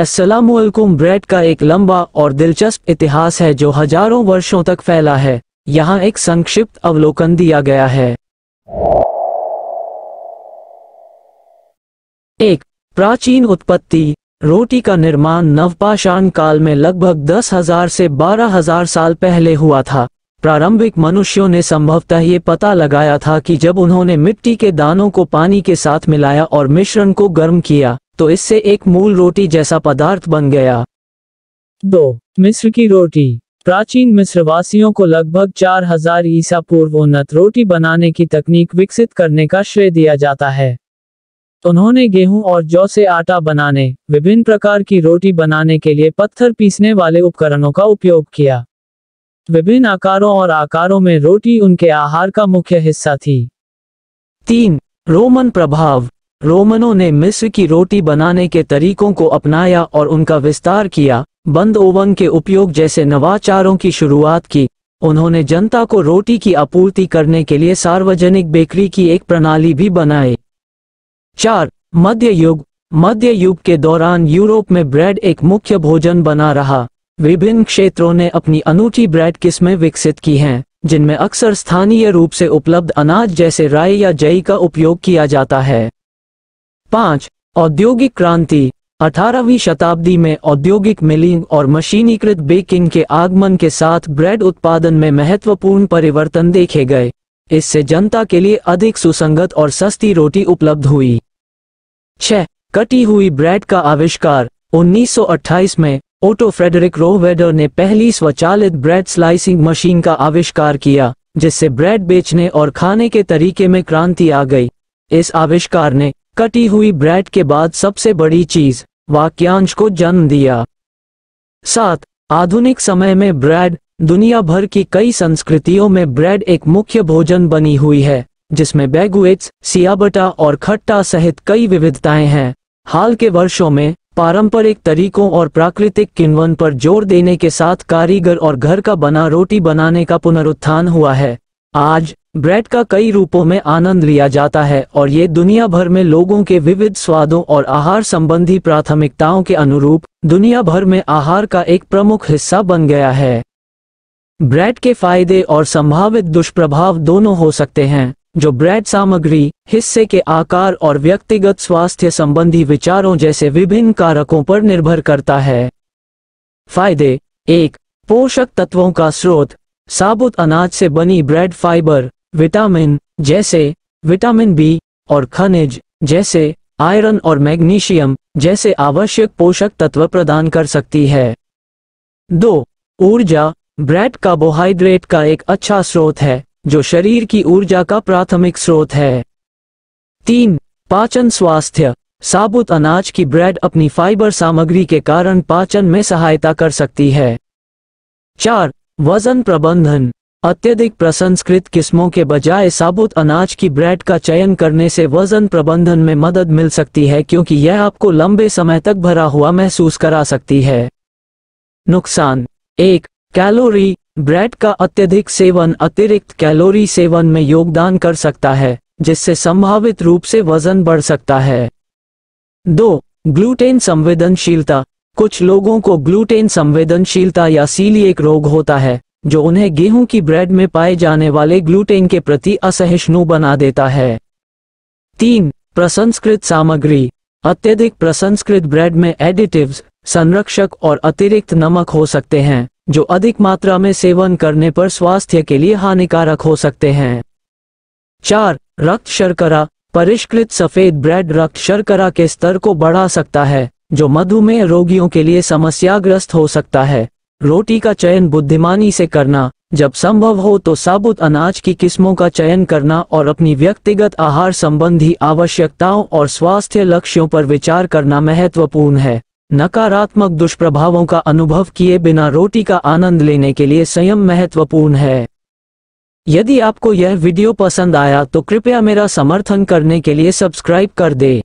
असलामकुम bread का एक लंबा और दिलचस्प इतिहास है जो हजारों वर्षों तक फैला है यहाँ एक संक्षिप्त अवलोकन दिया गया है एक प्राचीन उत्पत्ति रोटी का निर्माण नवपाषाण काल में लगभग दस हजार से बारह हजार साल पहले हुआ था प्रारंभिक मनुष्यों ने संभवतः ये पता लगाया था कि जब उन्होंने मिट्टी के दानों को पानी के साथ मिलाया और मिश्रण को गर्म किया तो इससे एक मूल रोटी जैसा पदार्थ बन गया दो मिस्र की रोटी प्राचीन मिस्रवासियों को लगभग 4000 ईसा पूर्व उन्नत रोटी बनाने की तकनीक विकसित करने का श्रेय दिया जाता है उन्होंने गेहूं और जौ से आटा बनाने विभिन्न प्रकार की रोटी बनाने के लिए पत्थर पीसने वाले उपकरणों का उपयोग किया विभिन्न आकारों और आकारों में रोटी उनके आहार का मुख्य हिस्सा थी तीन रोमन प्रभाव रोमनों ने मिस्र की रोटी बनाने के तरीकों को अपनाया और उनका विस्तार किया बंद ओवन के उपयोग जैसे नवाचारों की शुरुआत की उन्होंने जनता को रोटी की आपूर्ति करने के लिए सार्वजनिक बेकरी की एक प्रणाली भी बनाई चार मध्य युग मध्य युग के दौरान यूरोप में ब्रेड एक मुख्य भोजन बना रहा विभिन्न क्षेत्रों ने अपनी अनूठी ब्रेड किस्में विकसित की हैं जिनमें अक्सर स्थानीय रूप से उपलब्ध अनाज जैसे राय या जई का उपयोग किया जाता है पांच औद्योगिक क्रांति 18वीं शताब्दी में औद्योगिक मिलिंग और मशीनीकृत बेकिंग के आगमन के साथ ब्रेड उत्पादन में महत्वपूर्ण परिवर्तन देखे गए इससे जनता के लिए अधिक सुसंगत और सस्ती रोटी उपलब्ध हुई छह कटी हुई ब्रेड का आविष्कार 1928 में ओटो फ्रेडरिक रोहवेडर ने पहली स्वचालित ब्रेड स्लाइसिंग मशीन का आविष्कार किया जिससे ब्रेड बेचने और खाने के तरीके में क्रांति आ गई इस आविष्कार ने कटी हुई ब्रेड के बाद सबसे बड़ी चीज वाक्यांश को जन्म दिया सात आधुनिक समय में ब्रेड दुनिया भर की कई संस्कृतियों में ब्रेड एक मुख्य भोजन बनी हुई है जिसमें बैगुएट्स सियाबटा और खट्टा सहित कई विविधताएं हैं हाल के वर्षों में पारंपरिक तरीकों और प्राकृतिक किन्वन पर जोर देने के साथ कारीगर और घर का बना रोटी बनाने का पुनरुत्थान हुआ है आज ब्रेड का कई रूपों में आनंद लिया जाता है और ये दुनिया भर में लोगों के विविध स्वादों और आहार संबंधी प्राथमिकताओं के अनुरूप दुनिया भर में आहार का एक प्रमुख हिस्सा बन गया है ब्रेड के फायदे और संभावित दुष्प्रभाव दोनों हो सकते हैं जो ब्रेड सामग्री हिस्से के आकार और व्यक्तिगत स्वास्थ्य संबंधी विचारों जैसे विभिन्न कारकों पर निर्भर करता है फायदे एक पोषक तत्वों का स्रोत साबुत अनाज से बनी ब्रेड फाइबर विटामिन जैसे विटामिन बी और खनिज जैसे आयरन और मैग्नीशियम जैसे आवश्यक पोषक तत्व प्रदान कर सकती है दो ऊर्जा ब्रेड कार्बोहाइड्रेट का एक अच्छा स्रोत है जो शरीर की ऊर्जा का प्राथमिक स्रोत है तीन पाचन स्वास्थ्य साबुत अनाज की ब्रेड अपनी फाइबर सामग्री के कारण पाचन में सहायता कर सकती है चार वजन प्रबंधन अत्यधिक प्रसंस्कृत किस्मों के बजाय साबुत अनाज की ब्रेड का चयन करने से वजन प्रबंधन में मदद मिल सकती है क्योंकि यह आपको लंबे समय तक भरा हुआ महसूस करा सकती है नुकसान एक कैलोरी ब्रेड का अत्यधिक सेवन अतिरिक्त कैलोरी सेवन में योगदान कर सकता है जिससे संभावित रूप से वजन बढ़ सकता है दो ग्लूटेन संवेदनशीलता कुछ लोगों को ग्लूटेन संवेदनशीलता या सीलिएक रोग होता है जो उन्हें गेहूं की ब्रेड में पाए जाने वाले ग्लूटेन के प्रति असहिष्णु बना देता है तीन प्रसंस्कृत सामग्री अत्यधिक प्रसंस्कृत ब्रेड में एडिटिव्स संरक्षक और अतिरिक्त नमक हो सकते हैं जो अधिक मात्रा में सेवन करने पर स्वास्थ्य के लिए हानिकारक हो सकते हैं चार रक्त शर्करा परिष्कृत सफेद ब्रेड रक्त शर्करा के स्तर को बढ़ा सकता है जो मधुमेह रोगियों के लिए समस्याग्रस्त हो सकता है रोटी का चयन बुद्धिमानी से करना जब संभव हो तो साबुत अनाज की किस्मों का चयन करना और अपनी व्यक्तिगत आहार संबंधी आवश्यकताओं और स्वास्थ्य लक्ष्यों पर विचार करना महत्वपूर्ण है नकारात्मक दुष्प्रभावों का अनुभव किए बिना रोटी का आनंद लेने के लिए संयम महत्वपूर्ण है यदि आपको यह वीडियो पसंद आया तो कृपया मेरा समर्थन करने के लिए सब्सक्राइब कर दें